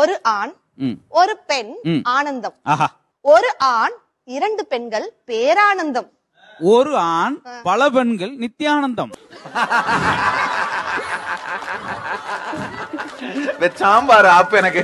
ஒரு ஆண் ஒரு பெண் ஆனந்தம் ஒரு ஆண் இரண்டு பெண்கள் பேரானந்தம் ஒரு ஆண் பல பெண்கள் நித்தியானந்தம் வச்சாம்பாரு ஆப் எனக்கு